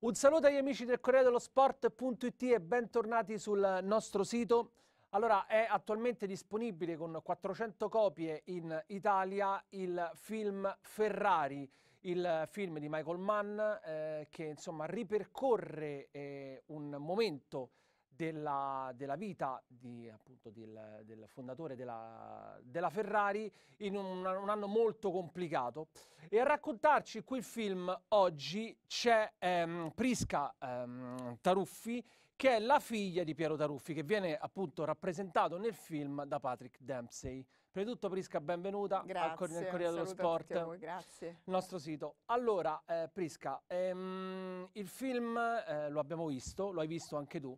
Un saluto agli amici del Corriere dello Sport.it e bentornati sul nostro sito. Allora, è attualmente disponibile con 400 copie in Italia il film Ferrari, il film di Michael Mann eh, che insomma ripercorre eh, un momento della, della vita di, appunto, del, del, fondatore della, della Ferrari in un, un, anno molto complicato. E a raccontarci quel film oggi c'è ehm, Prisca ehm, Taruffi, che è la figlia di Piero Taruffi, che viene appunto rappresentato nel film da Patrick Dempsey. Prima di tutto, Prisca, benvenuta grazie, al Corriere, Corriere dello Sport. Voi, grazie. Il nostro sito. Allora, eh, Prisca, ehm, il film eh, lo abbiamo visto, lo hai visto anche tu.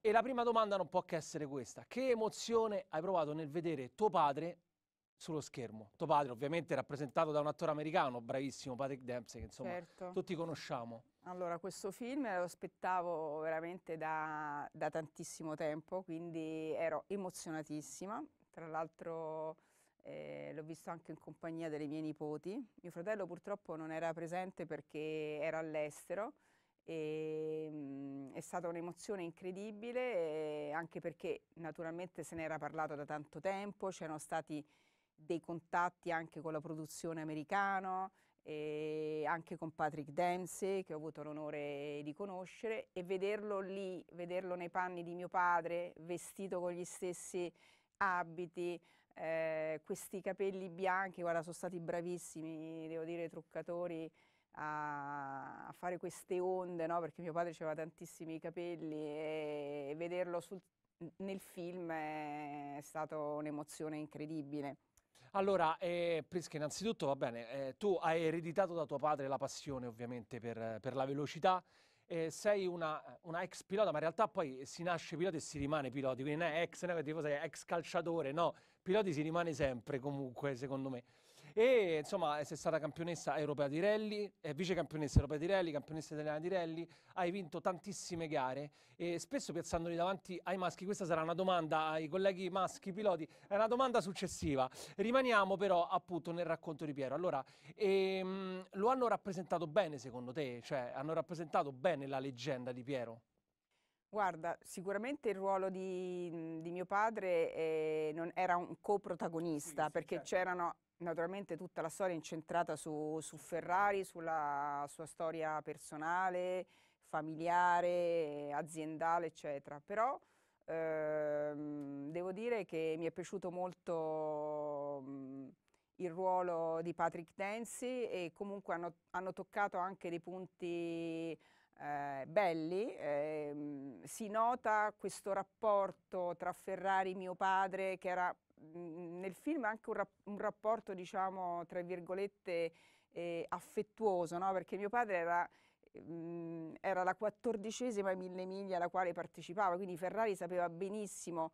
E la prima domanda non può che essere questa. Che emozione hai provato nel vedere tuo padre sullo schermo? Tuo padre ovviamente rappresentato da un attore americano, bravissimo, Patrick Dempsey, che insomma certo. tutti conosciamo. Allora, questo film lo aspettavo veramente da, da tantissimo tempo, quindi ero emozionatissima. Tra l'altro... Eh, l'ho visto anche in compagnia delle mie nipoti. Mio fratello purtroppo non era presente perché era all'estero, e, ehm, mh, è stata un'emozione incredibile eh, anche perché naturalmente se ne era parlato da tanto tempo, c'erano stati dei contatti anche con la produzione americana, e eh, anche con Patrick Dempsey che ho avuto l'onore di conoscere e vederlo lì, vederlo nei panni di mio padre, vestito con gli stessi abiti, eh, questi capelli bianchi, guarda sono stati bravissimi, devo dire, truccatori a, a fare queste onde, no? perché mio padre aveva tantissimi capelli e, vederlo sul, nel film è, è stata un'emozione incredibile. Allora, eh, Prisca, innanzitutto va bene, eh, tu hai ereditato da tuo padre la passione ovviamente per, per la velocità, eh, sei una, una, ex pilota, ma in realtà poi si nasce pilota e si rimane piloti, quindi non è ex, non è tipo sei ex calciatore, no, piloti si rimane sempre comunque secondo me. E insomma, eh, sei stata campionessa europea di rally, eh, vice campionessa europea di rally, campionessa italiana di rally, hai vinto tantissime gare e spesso piazzandoli davanti ai maschi, questa sarà una domanda ai colleghi maschi piloti, è una domanda successiva. Rimaniamo però appunto nel racconto di Piero. Allora, ehm, lo hanno rappresentato bene secondo te? Cioè, hanno rappresentato bene la leggenda di Piero? Guarda, sicuramente il ruolo di, di mio padre eh, non, era un coprotagonista sì, sì, perché certo. c'erano naturalmente tutta la storia è incentrata su, su Ferrari, sulla sua storia personale, familiare, aziendale, eccetera. Però ehm, devo dire che mi è piaciuto molto mh, il ruolo di Patrick Densi e comunque hanno, hanno toccato anche dei punti eh, belli. Eh, si nota questo rapporto tra Ferrari e mio padre che era Mhmm, nel film anche un, rap un rapporto, diciamo, tra virgolette, eh, affettuoso, no? perché mio padre era mhmm, era la quattordicesima mille miglia alla quale partecipava, quindi Ferrari sapeva benissimo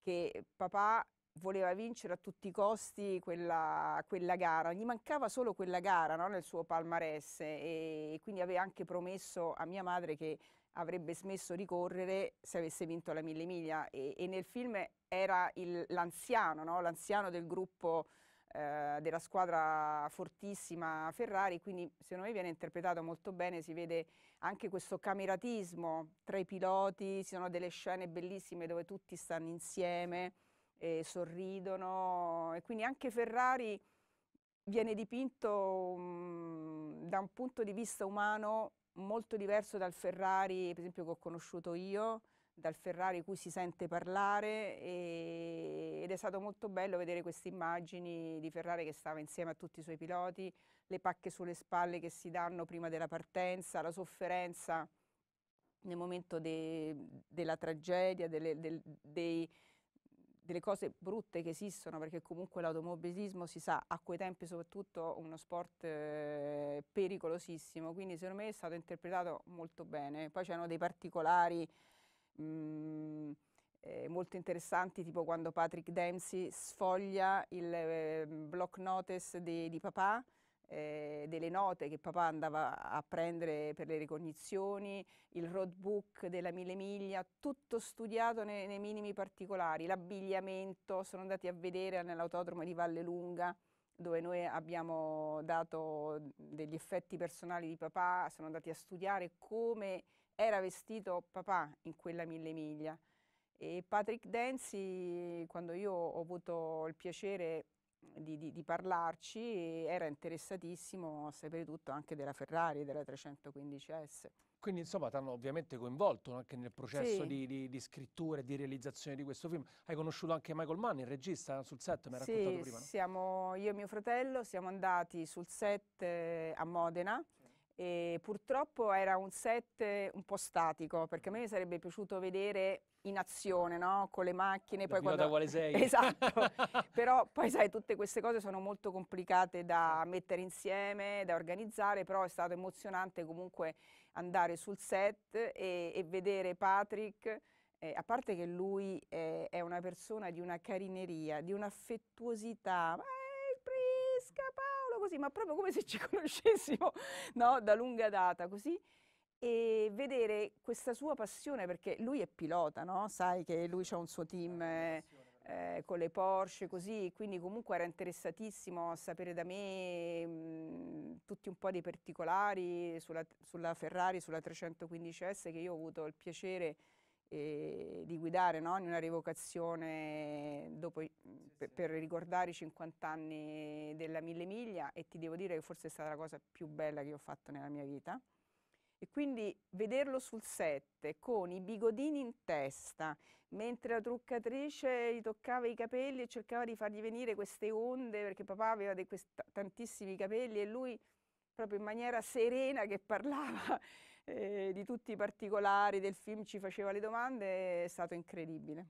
che papà voleva vincere a tutti i costi quella, quella gara, gli mancava solo quella gara no? nel suo palmarès e, e quindi aveva anche promesso a mia madre che avrebbe smesso di correre se avesse vinto la mille miglia e, e nel film era l'anziano, no? l'anziano del gruppo eh, della squadra fortissima Ferrari, quindi secondo me viene interpretato molto bene, si vede anche questo cameratismo tra i piloti, ci sono delle scene bellissime dove tutti stanno insieme, e sorridono e quindi anche Ferrari viene dipinto um, da un punto di vista umano molto diverso dal Ferrari, per esempio, che ho conosciuto io, dal Ferrari cui si sente parlare e, ed è stato molto bello vedere queste immagini di Ferrari che stava insieme a tutti i suoi piloti, le pacche sulle spalle che si danno prima della partenza, la sofferenza nel momento de, della tragedia, delle, de, dei, delle cose brutte che esistono, perché comunque l'automobilismo si sa, a quei tempi soprattutto uno sport eh, pericolosissimo, quindi secondo me è stato interpretato molto bene. Poi c'erano dei particolari mh, mm, eh, molto interessanti, tipo quando Patrick Dempsey sfoglia il eh, block notice di, di papà, eh, delle note che papà andava a prendere per le ricognizioni, il roadbook della Mille Miglia, tutto studiato nei, nei minimi particolari, l'abbigliamento, sono andati a vedere nell'autodromo di Vallelunga dove noi abbiamo dato degli effetti personali di papà, sono andati a studiare come era vestito papà in quella Mille Miglia. E Patrick Denzi, quando io ho avuto il piacere di, di, di, parlarci, era interessatissimo a sapere tutto anche della Ferrari, e della 315S. Quindi insomma ti hanno ovviamente coinvolto anche nel processo sì. di, di, di scrittura e di realizzazione di questo film. Hai conosciuto anche Michael Mann, il regista, sul set, mi hai sì, raccontato prima. No? Siamo, io e mio fratello siamo andati sul set eh, a Modena e purtroppo era un set eh, un po' statico perché a me sarebbe piaciuto vedere in azione, no? con le macchine. Da poi quando... vuole sei. Esatto, però poi sai, tutte queste cose sono molto complicate da mettere insieme, da organizzare, però è stato emozionante comunque andare sul set e, e vedere Patrick, eh, a parte che lui è, è, una persona di una carineria, di un'affettuosità, ma è il Prisca Paolo, così, ma proprio come se ci conoscessimo no? da lunga data, così e vedere questa sua passione, perché lui è pilota, no? sai che lui ha un suo team eh, eh, con le Porsche, così, quindi comunque era interessatissimo a sapere da me mh, mm, tutti un po' dei particolari sulla, sulla, Ferrari, sulla 315S, che io ho avuto il piacere eh, di guidare no? in una rievocazione dopo, mm, sì, per, sì. per ricordare i 50 anni della Mille Miglia e ti devo dire che forse è stata la cosa più bella che ho fatto nella mia vita. E quindi vederlo sul set con i bigodini in testa, mentre la truccatrice gli toccava i capelli e cercava di fargli venire queste onde, perché papà aveva tantissimi capelli e lui proprio in maniera serena che parlava eh, di tutti i particolari del film, ci faceva le domande, è stato incredibile.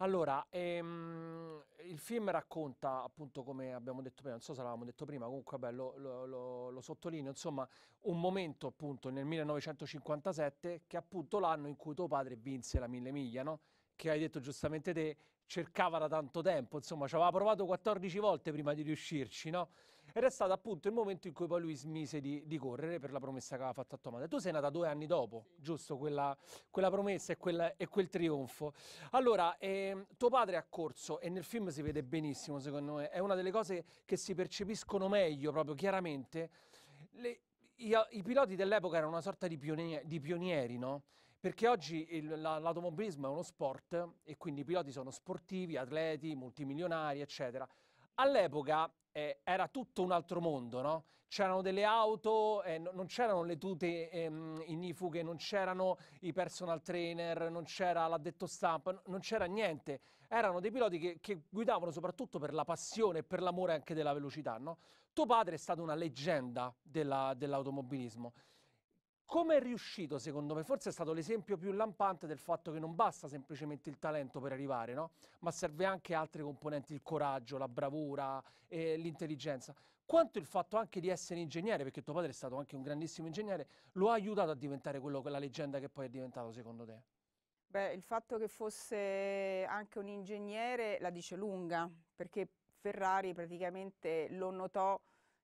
Allora, ehm, il film racconta appunto come abbiamo detto prima, non so se l'avevamo detto prima, comunque vabbè, lo, lo, lo, lo, sottolineo, insomma un momento appunto nel 1957 che è appunto l'anno in cui tuo padre vinse la mille miglia, no? che hai detto giustamente te, cercava da tanto tempo, insomma ci aveva provato 14 volte prima di riuscirci, no? ed è stato appunto il momento in cui poi lui smise di, di correre per la promessa che aveva fatto a Tomate. Tu sei nata due anni dopo, sì. giusto? Quella, quella promessa e quel, e quel, trionfo. Allora, eh, tuo padre ha corso e nel film si vede benissimo, secondo me, è una delle cose che si percepiscono meglio, proprio chiaramente. Le, i, i, piloti dell'epoca erano una sorta di, pione, di pionieri, no? Perché oggi l'automobilismo la, è uno sport e quindi i piloti sono sportivi, atleti, multimilionari, eccetera. All'epoca eh, era tutto un altro mondo, no? C'erano delle auto, eh, non c'erano le tute ehm, ignifughe, non c'erano i personal trainer, non c'era l'addetto stampa, non c'era niente. Erano dei piloti che, che guidavano soprattutto per la passione e per l'amore anche della velocità, no? Tuo padre è stato una leggenda della, dell'automobilismo. Come è riuscito, secondo me? Forse è stato l'esempio più lampante del fatto che non basta semplicemente il talento per arrivare, no? ma serve anche altre componenti, il coraggio, la bravura, eh, l'intelligenza. Quanto il fatto anche di essere ingegnere, perché tuo padre è stato anche un grandissimo ingegnere, lo ha aiutato a diventare quello, quella leggenda che poi è diventato, secondo te? Beh, il fatto che fosse anche un ingegnere la dice lunga, perché Ferrari praticamente lo notò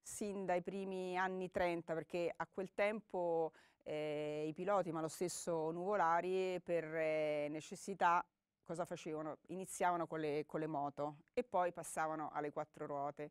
sin dai primi anni 30 perché a quel tempo eh, i piloti ma lo stesso Nuvolari per eh, necessità cosa facevano? Iniziavano con le, con le, moto e poi passavano alle quattro ruote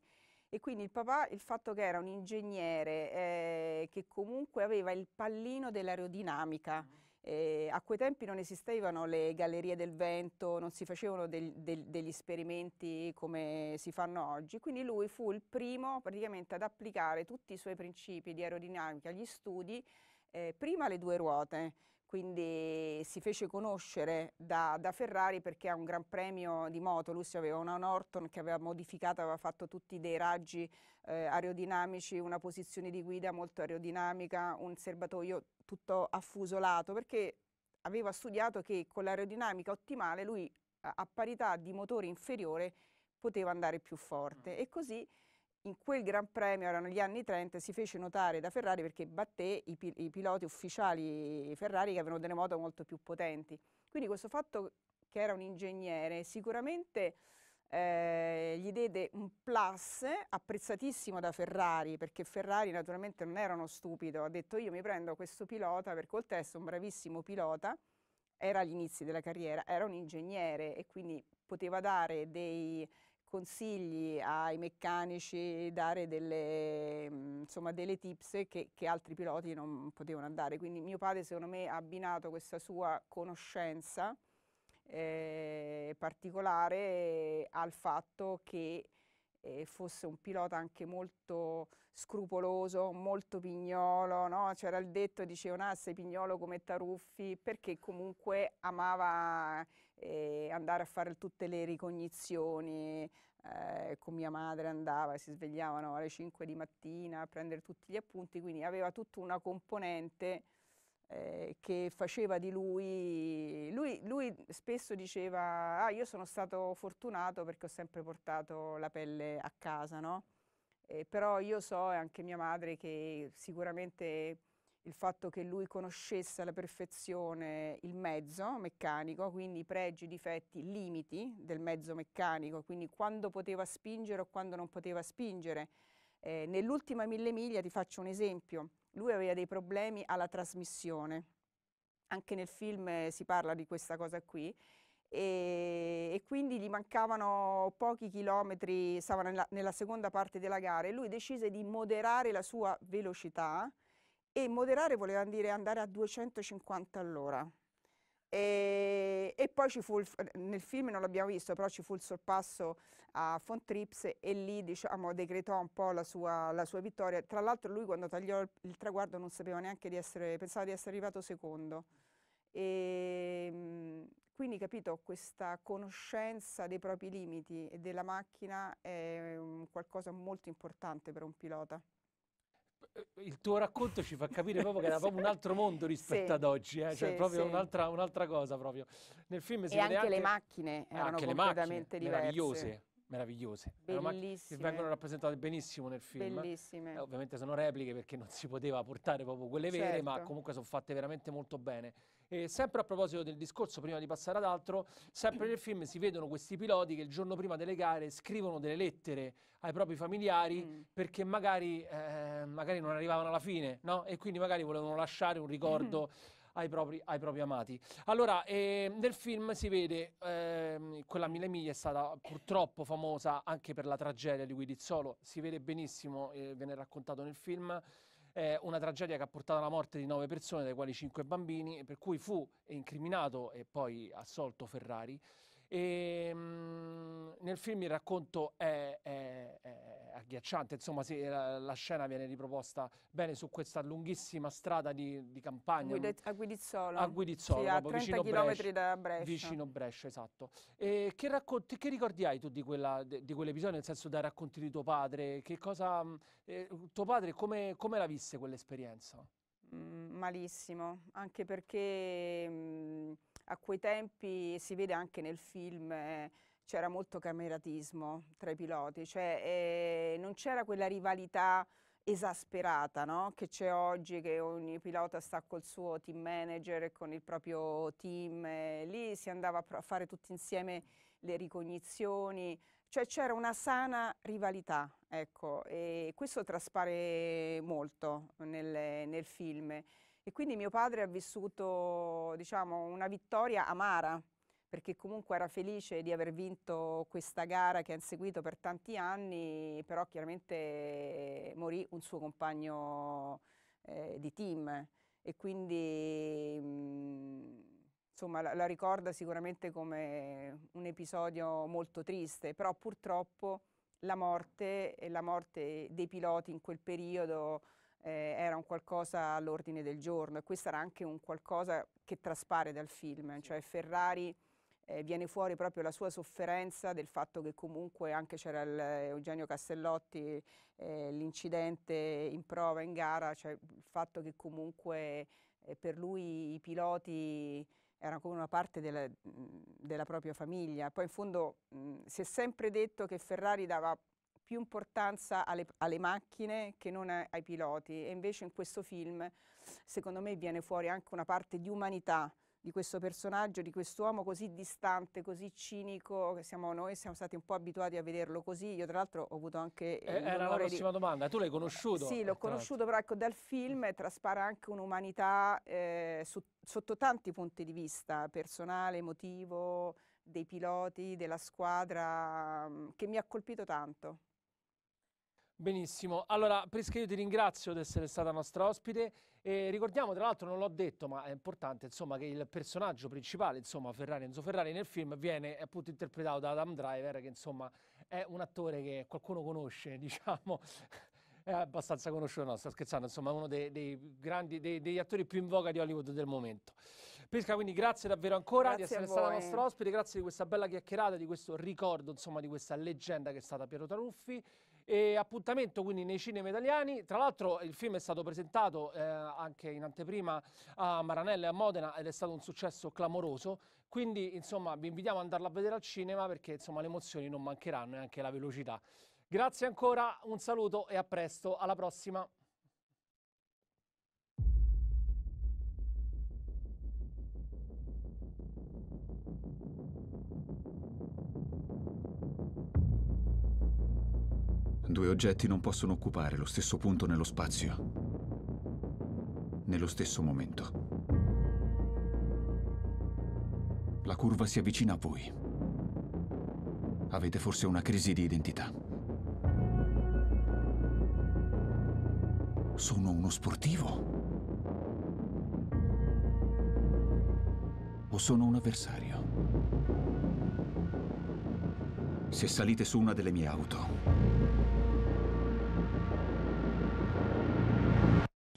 e quindi il papà il fatto che era un ingegnere eh, che comunque aveva il pallino dell'aerodinamica mm eh, a quei tempi non esistevano le gallerie del vento, non si facevano del, del, degli esperimenti come si fanno oggi, quindi lui fu il primo praticamente ad applicare tutti i suoi principi di aerodinamica agli studi eh, prima alle due ruote, quindi si fece conoscere da, da, Ferrari perché ha un gran premio di moto, lui aveva una Norton che aveva modificato, aveva fatto tutti dei raggi eh, aerodinamici, una posizione di guida molto aerodinamica, un serbatoio tutto affusolato perché aveva studiato che con l'aerodinamica ottimale lui a, a parità di motore inferiore poteva andare più forte mm. e così in quel Gran Premio, erano gli anni 30, si fece notare da Ferrari perché batté i, pil i piloti ufficiali Ferrari che avevano delle moto molto più potenti. Quindi questo fatto che era un ingegnere sicuramente eh, gli diede un plus apprezzatissimo da Ferrari, perché Ferrari naturalmente non era uno stupido, ha detto io mi prendo questo pilota perché oltre ad essere un bravissimo pilota, era agli inizi della carriera, era un ingegnere e quindi poteva dare dei consigli ai meccanici, dare delle, mm, insomma, delle tips che, che, altri piloti non potevano dare. Quindi mio padre secondo me ha abbinato questa sua conoscenza eh, particolare al fatto che e fosse un pilota anche molto scrupoloso, molto pignolo, no? c'era il detto, dicevano ah sei pignolo come Taruffi, perché comunque amava eh, andare a fare tutte le ricognizioni, eh, con mia madre andava, si svegliavano alle 5 di mattina a prendere tutti gli appunti, quindi aveva tutta una componente eh, che faceva di lui, lui, lui spesso diceva ah io sono stato fortunato perché ho sempre portato la pelle a casa, no? Eh, però io so e anche mia madre che sicuramente il fatto che lui conoscesse alla perfezione il mezzo meccanico, quindi i pregi, i difetti, i limiti del mezzo meccanico, quindi quando poteva spingere o quando non poteva spingere. Eh, Nell'ultima mille miglia ti faccio un esempio lui aveva dei problemi alla trasmissione. Anche nel film eh, si parla di questa cosa qui. E, e quindi gli mancavano pochi chilometri, stava nella, nella seconda parte della gara e lui decise di moderare la sua velocità e moderare voleva dire andare a 250 all'ora. E, e poi ci fu, il, nel film non l'abbiamo visto, però ci fu il sorpasso a Fontrips e lì diciamo, decretò un po' la sua, la sua vittoria. Tra l'altro lui quando tagliò il traguardo non sapeva neanche di essere, pensava di essere arrivato secondo. E, ehm, quindi capito, questa conoscenza dei propri limiti e della macchina è um, qualcosa molto importante per un pilota. Eh, il tuo racconto ci fa capire proprio che era proprio un altro mondo rispetto sì, ad oggi, eh? cioè sì, proprio sì. Un'altra, un'altra, cosa proprio. Nel film si e anche, anche le macchine erano anche completamente le macchine, diverse. Meravigliose meravigliose. Bellissime. Ormai vengono rappresentate benissimo nel film. Bellissime. Eh, ovviamente sono repliche perché non si poteva portare proprio quelle vere, certo. ma comunque sono fatte veramente molto bene. E sempre a proposito del discorso, prima di passare ad altro, sempre nel film si vedono questi piloti che il giorno prima delle gare scrivono delle lettere ai propri familiari mm. perché magari, eh, magari, non arrivavano alla fine, no? E quindi magari volevano lasciare un ricordo. Mm ai propri, ai propri amati. Allora, eh, nel film si vede, eh, quella Mille Miglia è stata purtroppo famosa anche per la tragedia di Guidizzolo, si vede benissimo, eh, viene raccontato nel film, eh, una tragedia che ha portato alla morte di nove persone, dai quali cinque bambini, per cui fu incriminato e poi assolto Ferrari. E, ehm, mh, nel film il racconto è, è, è agghiacciante, insomma sì, la, la, scena viene riproposta bene su questa lunghissima strada di, di campagna. Guide, a Guidizzolo. A Guidizzolo, sì, a 30 km Brescia, da Brescia. Vicino Brescia, esatto. E che, racconti, che ricordi hai tu di, quell'episodio, nel senso dai racconti di tuo padre? Che cosa, eh, tuo padre come, come la visse quell'esperienza? Mm, malissimo, anche perché... Mm, a quei tempi si vede anche nel film eh, c'era molto cameratismo tra i piloti, cioè eh, non c'era quella rivalità esasperata no? che c'è oggi, che ogni pilota sta col suo team manager e con il proprio team, eh, lì si andava a fare tutti insieme le ricognizioni, cioè c'era una sana rivalità, ecco, e questo traspare molto nel, nel film. E quindi mio padre ha vissuto diciamo, una vittoria amara, perché comunque era felice di aver vinto questa gara che ha inseguito per tanti anni, però chiaramente morì un suo compagno eh, di team e quindi mh, mm, insomma, la, la, ricorda sicuramente come un episodio molto triste, però purtroppo la morte e la morte dei piloti in quel periodo eh, era un qualcosa all'ordine del giorno e questo era anche un qualcosa che traspare dal film, cioè Ferrari eh, viene fuori proprio la sua sofferenza del fatto che comunque anche c'era eh, Eugenio Castellotti, eh, l'incidente in prova, in gara, cioè il fatto che comunque eh, per lui i piloti era come una parte della, della, propria famiglia. Poi in fondo mh, si è sempre detto che Ferrari dava più importanza alle, alle, macchine che non ai piloti e invece in questo film secondo me viene fuori anche una parte di umanità di questo personaggio, di quest'uomo così distante, così cinico, che siamo noi, siamo stati un po' abituati a vederlo così. Io tra l'altro ho avuto anche... Eh, era la prossima di... domanda, tu l'hai eh, conosciuto? Sì, l'ho eh, conosciuto, però ecco dal film traspara anche un'umanità eh, sotto tanti punti di vista, personale, emotivo, dei piloti, della squadra, mm, che mi ha colpito tanto. Benissimo, allora Prisca io ti ringrazio di essere stata nostra ospite e ricordiamo tra l'altro non l'ho detto ma è importante insomma che il personaggio principale insomma Ferrari, Enzo Ferrari nel film viene appunto interpretato da Adam Driver che insomma è un attore che qualcuno conosce diciamo è abbastanza conosciuto, no, sto scherzando, insomma, uno dei, dei grandi, dei, degli attori più in voga di Hollywood del momento. Pesca, quindi grazie davvero ancora grazie di essere stata nostra ospite, grazie di questa bella chiacchierata, di questo ricordo, insomma, di questa leggenda che è stata Piero Taruffi. E appuntamento quindi nei cinema italiani. Tra l'altro il film è stato presentato eh, anche in anteprima a Maranello e a Modena ed è stato un successo clamoroso. Quindi insomma vi invitiamo ad andarlo a vedere al cinema perché insomma le emozioni non mancheranno e anche la velocità. Grazie ancora, un saluto e a presto, alla prossima. due oggetti non possono occupare lo stesso punto nello spazio, nello stesso momento. La curva si avvicina a voi. Avete forse una crisi di identità. Sono uno sportivo? O sono un avversario? Se salite su una delle mie auto,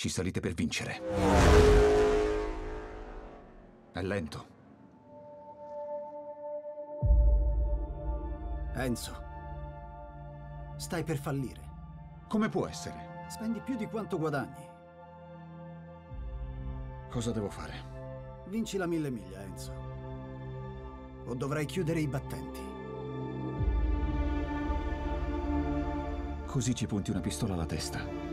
Ci salite per vincere. È lento. Enzo, stai per fallire. Come può essere? Spendi più di quanto guadagni. Cosa devo fare? Vinci la mille miglia, Enzo. O dovrai chiudere i battenti. Così ci punti una pistola alla testa.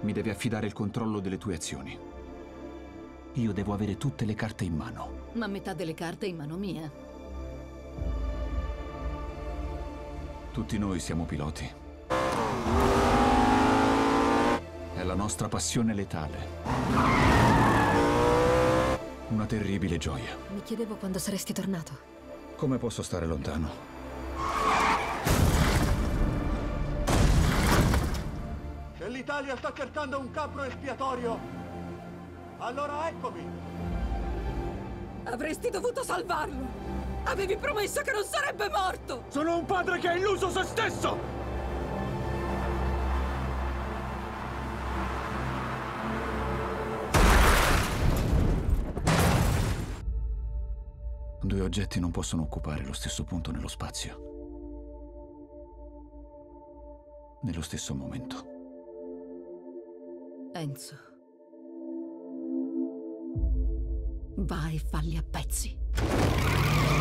Mi devi affidare il controllo delle tue azioni. Io devo avere tutte le carte in mano. Ma metà delle carte è in mano mia. Tutti noi siamo piloti. È la nostra passione letale. Una terribile gioia. Mi chiedevo quando saresti tornato. Come posso stare lontano? l'Italia sta cercando un capro espiatorio. Allora eccomi. Avresti dovuto salvarlo. Avevi promesso che non sarebbe morto. Sono un padre che ha illuso se stesso. Due oggetti non possono occupare lo stesso punto nello spazio. Nello stesso momento. Enzo. Vai e falli a pezzi.